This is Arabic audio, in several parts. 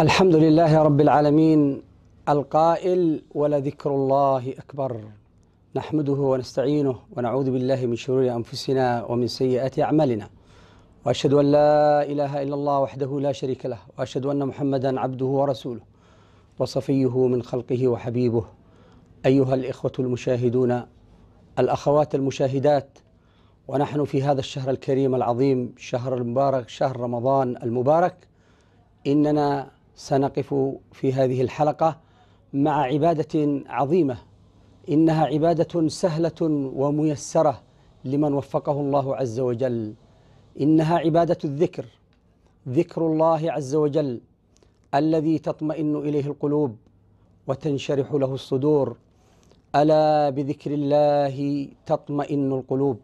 الحمد لله رب العالمين القائل ولذكر الله اكبر نحمده ونستعينه ونعوذ بالله من شرور انفسنا ومن سيئات اعمالنا واشهد ان لا اله الا الله وحده لا شريك له واشهد ان محمدا عبده ورسوله وصفيه من خلقه وحبيبه ايها الاخوه المشاهدون الاخوات المشاهدات ونحن في هذا الشهر الكريم العظيم شهر المبارك شهر رمضان المبارك اننا سنقف في هذه الحلقة مع عبادة عظيمة إنها عبادة سهلة وميسرة لمن وفقه الله عز وجل إنها عبادة الذكر ذكر الله عز وجل الذي تطمئن إليه القلوب وتنشرح له الصدور ألا بذكر الله تطمئن القلوب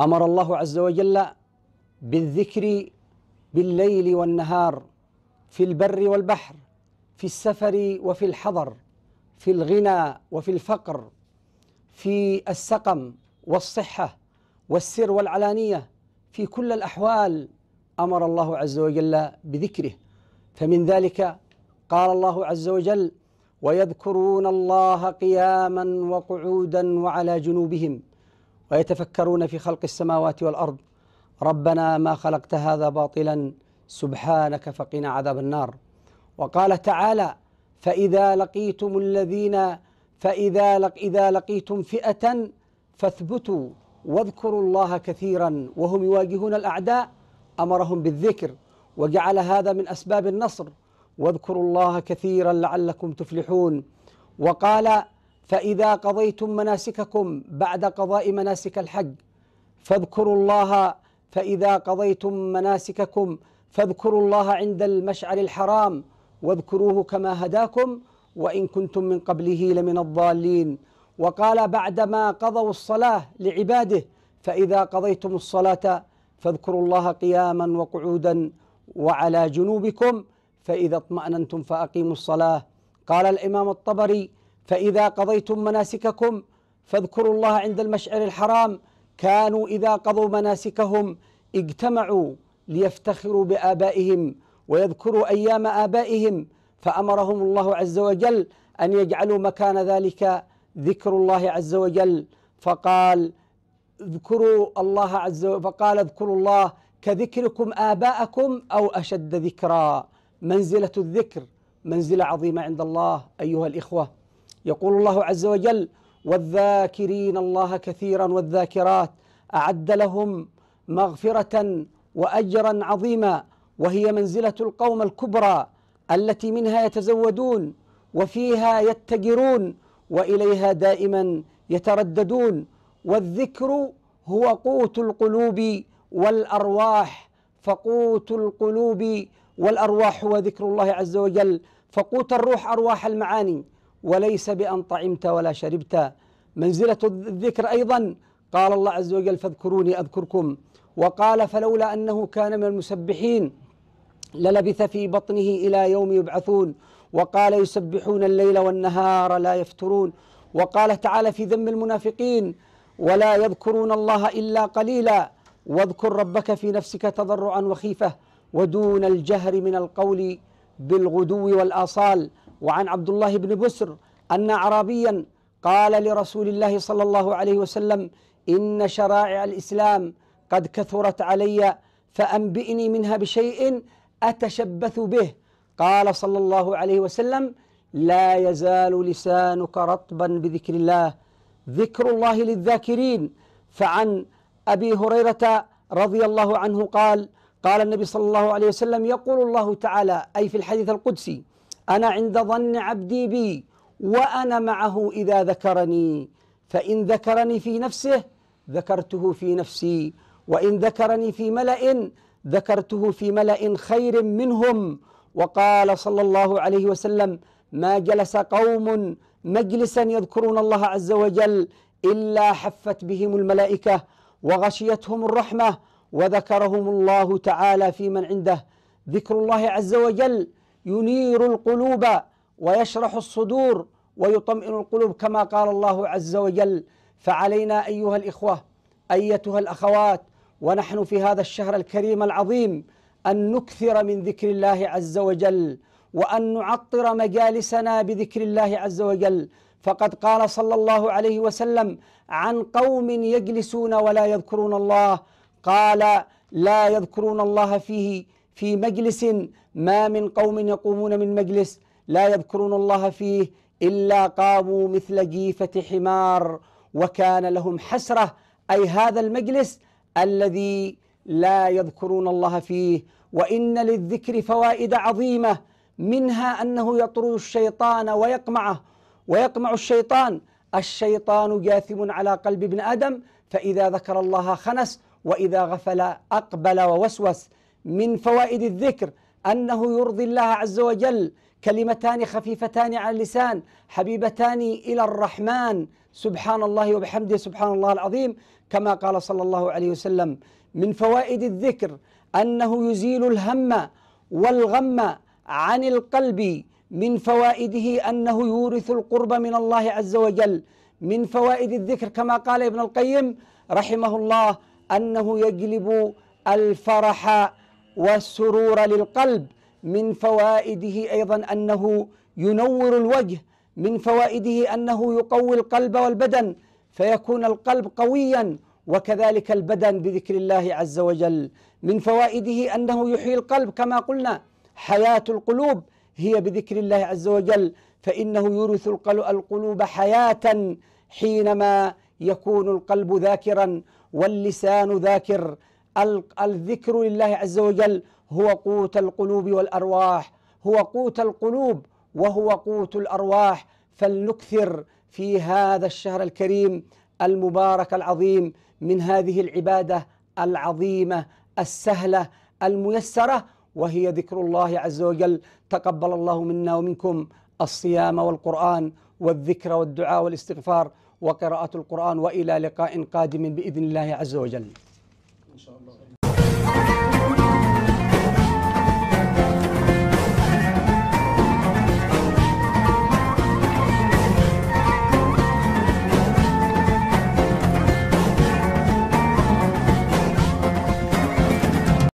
أمر الله عز وجل بالذكر بالليل والنهار في البر والبحر في السفر وفي الحضر في الغنى وفي الفقر في السقم والصحه والسر والعلانيه في كل الاحوال امر الله عز وجل بذكره فمن ذلك قال الله عز وجل ويذكرون الله قياما وقعودا وعلى جنوبهم ويتفكرون في خلق السماوات والارض ربنا ما خلقت هذا باطلا سبحانك فقنا عذاب النار وقال تعالى فإذا لقيتم الذين فإذا لق إذا لقيتم فئة فاثبتوا واذكروا الله كثيرا وهم يواجهون الأعداء أمرهم بالذكر وجعل هذا من أسباب النصر واذكروا الله كثيرا لعلكم تفلحون وقال فإذا قضيتم مناسككم بعد قضاء مناسك الحج فاذكروا الله فإذا قضيتم مناسككم فاذكروا الله عند المشعر الحرام واذكروه كما هداكم وان كنتم من قبله لمن الضالين وقال بعدما قضوا الصلاه لعباده فاذا قضيتم الصلاه فاذكروا الله قياما وقعودا وعلى جنوبكم فاذا اطماننتم فاقيموا الصلاه قال الامام الطبري فاذا قضيتم مناسككم فاذكروا الله عند المشعر الحرام كانوا اذا قضوا مناسكهم اجتمعوا ليفتخروا بآبائهم ويذكروا أيام آبائهم فأمرهم الله عز وجل أن يجعلوا مكان ذلك ذكر الله عز وجل فقال اذكروا الله عز وجل فقال اذكروا الله كذكركم آباءكم أو أشد ذكرا منزلة الذكر منزلة عظيمة عند الله أيها الإخوة يقول الله عز وجل والذاكرين الله كثيرا والذاكرات أعد لهم مغفرة واجرا عظيما وهي منزله القوم الكبرى التي منها يتزودون وفيها يتجرون واليها دائما يترددون والذكر هو قوت القلوب والارواح فقوت القلوب والارواح هو ذكر الله عز وجل فقوت الروح ارواح المعاني وليس بان طعمت ولا شربت منزله الذكر ايضا قال الله عز وجل فاذكروني اذكركم وقال فلولا أنه كان من المسبحين للبث في بطنه إلى يوم يبعثون وقال يسبحون الليل والنهار لا يفترون وقال تعالى في ذم المنافقين ولا يذكرون الله إلا قليلا واذكر ربك في نفسك تضرعا وخيفة ودون الجهر من القول بالغدو والآصال وعن عبد الله بن بسر أن أعرابيا قال لرسول الله صلى الله عليه وسلم إن شرائع الإسلام قد كثرت علي فأنبئني منها بشيء أتشبث به قال صلى الله عليه وسلم لا يزال لسانك رطبا بذكر الله ذكر الله للذاكرين فعن أبي هريرة رضي الله عنه قال قال النبي صلى الله عليه وسلم يقول الله تعالى أي في الحديث القدسي أنا عند ظن عبدي بي وأنا معه إذا ذكرني فإن ذكرني في نفسه ذكرته في نفسي وإن ذكرني في ملأ ذكرته في ملأ خير منهم وقال صلى الله عليه وسلم ما جلس قوم مجلسا يذكرون الله عز وجل إلا حفت بهم الملائكة وغشيتهم الرحمة وذكرهم الله تعالى في من عنده ذكر الله عز وجل ينير القلوب ويشرح الصدور ويطمئن القلوب كما قال الله عز وجل فعلينا ايها الاخوه ايتها الاخوات ونحن في هذا الشهر الكريم العظيم أن نكثر من ذكر الله عز وجل وأن نعطر مجالسنا بذكر الله عز وجل فقد قال صلى الله عليه وسلم عن قوم يجلسون ولا يذكرون الله قال لا يذكرون الله فيه في مجلس ما من قوم يقومون من مجلس لا يذكرون الله فيه الا قاموا مثل جيفه حمار وكان لهم حسره اي هذا المجلس الذي لا يذكرون الله فيه وان للذكر فوائد عظيمه منها انه يطرد الشيطان ويقمعه ويقمع الشيطان الشيطان جاثم على قلب ابن ادم فاذا ذكر الله خنس واذا غفل اقبل ووسوس من فوائد الذكر انه يرضي الله عز وجل كلمتان خفيفتان على اللسان حبيبتان الى الرحمن سبحان الله وبحمده سبحان الله العظيم كما قال صلى الله عليه وسلم من فوائد الذكر انه يزيل الهم والغم عن القلب من فوائده انه يورث القرب من الله عز وجل من فوائد الذكر كما قال ابن القيم رحمه الله انه يجلب الفرح والسرور للقلب من فوائده ايضا انه ينور الوجه من فوائده انه يقوي القلب والبدن فيكون القلب قويا وكذلك البدن بذكر الله عز وجل من فوائده انه يحيي القلب كما قلنا حياه القلوب هي بذكر الله عز وجل فانه يورث القلوب حياه حينما يكون القلب ذاكرا واللسان ذاكر الذكر لله عز وجل هو قوت القلوب والارواح هو قوت القلوب وهو قوت الارواح فلنكثر في هذا الشهر الكريم المبارك العظيم من هذه العباده العظيمه السهله الميسره وهي ذكر الله عز وجل تقبل الله منا ومنكم الصيام والقران والذكر والدعاء والاستغفار وقراءه القران والى لقاء قادم باذن الله عز وجل